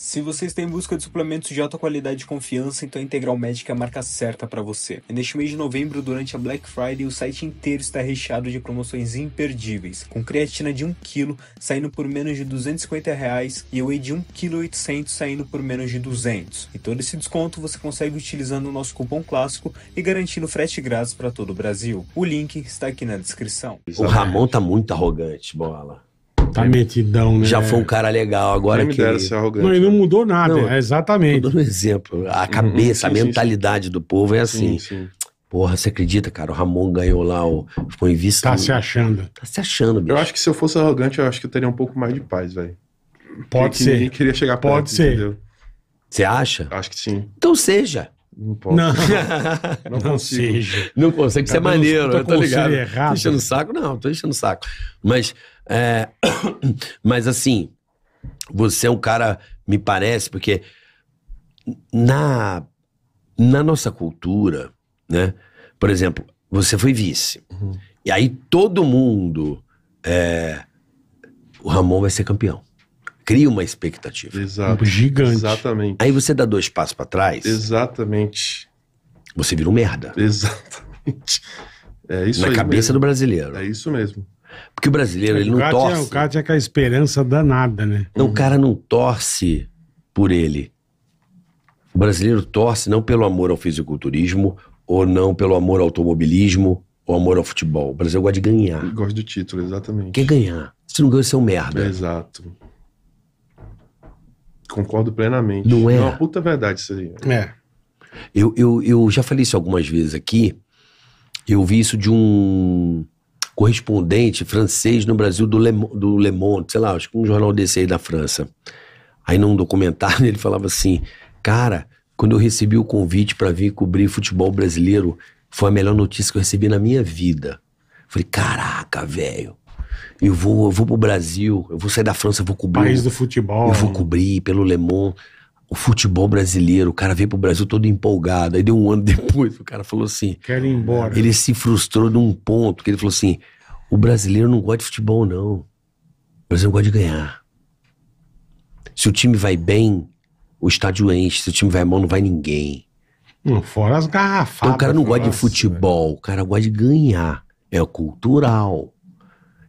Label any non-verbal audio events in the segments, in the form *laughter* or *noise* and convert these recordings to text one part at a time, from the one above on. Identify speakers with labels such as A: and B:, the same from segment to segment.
A: Se você está em busca de suplementos de alta qualidade e confiança, então a Integral Médica é a marca certa para você. E é neste mês de novembro, durante a Black Friday, o site inteiro está recheado de promoções imperdíveis, com creatina de 1kg saindo por menos de 250 reais e whey de 1,8kg saindo por menos de 200. E todo esse desconto você consegue utilizando o nosso cupom clássico e garantindo frete grátis para todo o Brasil. O link está aqui na descrição. O Ramon tá muito arrogante, bola. Tá metidão, né? Já foi um cara legal. Agora que. ser arrogante, não, e não mudou nada, não, é exatamente. Tô dando um exemplo. A uhum. cabeça, uhum, sim, a mentalidade sim, sim. do povo é assim. Porra, você acredita, cara? O Ramon ganhou lá, o... ficou visto Tá no... se achando. Tá se achando, bicho. Eu acho que se eu fosse arrogante, eu acho que eu teria um pouco mais de paz, velho. Pode que, ser. Que ninguém queria chegar perto, Pode ser. Entendeu? Você acha? Acho que sim. Então seja. Não posso. Não, *laughs* não, não seja. Não consegue ser é tá maneiro, eu tô ligado. Errado. Tô enchendo o saco? Não, tô enchendo o saco. Mas é, *coughs* mas assim, você é um cara, me parece, porque na, na nossa cultura, né? Por exemplo, você foi vice. Uhum. E aí todo mundo. É, o Ramon vai ser campeão. Cria uma expectativa. Exato. Gigante. Exatamente. Aí você dá dois passos para trás. Exatamente. Você vira um merda. Exatamente. É isso Na cabeça mesmo. do brasileiro. É isso mesmo. Porque o brasileiro, ele o não torce. Tinha, o cara tinha aquela esperança danada, né? Não, uhum. o cara não torce por ele. O brasileiro torce não pelo amor ao fisiculturismo, ou não pelo amor ao automobilismo, ou amor ao futebol. O brasileiro gosta de ganhar. Ele gosta do título, exatamente. Quer ganhar. Se não ganha, você é um merda. Exato. Concordo plenamente. Não é? É uma puta verdade isso aí. É. Eu, eu, eu já falei isso algumas vezes aqui. Eu vi isso de um correspondente francês no Brasil do Le, do Le Monde, sei lá, acho que um jornal desse aí da França. Aí num documentário *laughs* ele falava assim, cara, quando eu recebi o convite para vir cobrir futebol brasileiro, foi a melhor notícia que eu recebi na minha vida. Falei, caraca, velho. Eu vou, eu vou pro Brasil, eu vou sair da França, eu vou cobrir. País do futebol. Eu vou cobrir pelo Le Monde o futebol brasileiro, o cara veio pro Brasil todo empolgado, aí deu um ano *laughs* depois, o cara falou assim... Quero ir embora. Ele se frustrou num ponto, que ele falou assim, o brasileiro não gosta de futebol, não. O brasileiro gosta de ganhar. Se o time vai bem, o estádio enche. Se o time vai mal, não vai ninguém. não hum, fora as garrafadas. Então o cara não gosta de futebol, o cara gosta de ganhar. É cultural.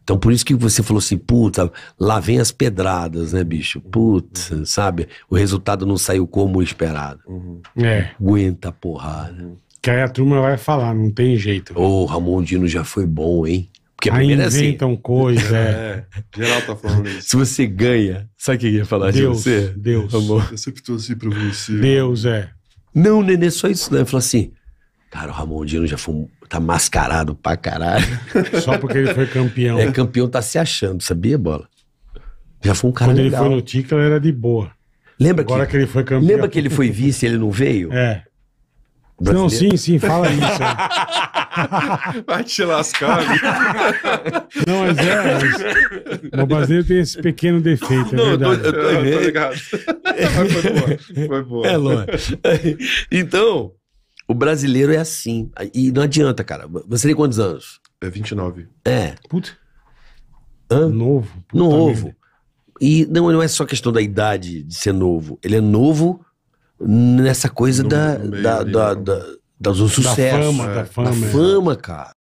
A: Então por isso que você falou assim, puta, lá vem as pedradas, né, bicho? Puta, uhum. sabe? O resultado não saiu como esperado. Uhum. É. Aguenta a porrada. Uhum. Que aí a turma vai falar, não tem jeito. Ô, oh, Ramon Dino já foi bom, hein? Porque a aí primeira é assim. inventam assim. coisa, é. *laughs* é. Geral tá falando isso. Se você ganha, sabe o que ia falar Deus, de você? Deus. Deus. Eu sempre torci pra você. Deus, é. Não, Nenê, só isso, né? falou assim, Cara, o Ramondino já foi, tá mascarado pra caralho. *laughs* Só porque ele foi campeão. É, campeão tá se achando, sabia, Bola? Já foi um cara Quando legal. ele foi no Ticla, era de boa. Lembra Agora que, que ele foi campeão. Lembra que ele foi vice e ele não veio? É. Brasileiro? Não, sim, sim, fala isso. É. *laughs* Vai te lascar. Viu? Não, mas é. Mas o brasileiro tem esse pequeno defeito, é não, é verdade. Eu tô, eu tô, eu é. tô ligado. *laughs* Mas foi boa. Foi boa. É, Lô. Então, o brasileiro é assim. E não adianta, cara. Você tem quantos anos? É 29. É. Putz. Hã? Novo. Novo. Merda. E não, não é só questão da idade de ser novo. Ele é novo nessa coisa no, da, né? da, da, é. da, da, do sucesso. Da fama, da fama. Da fama, cara.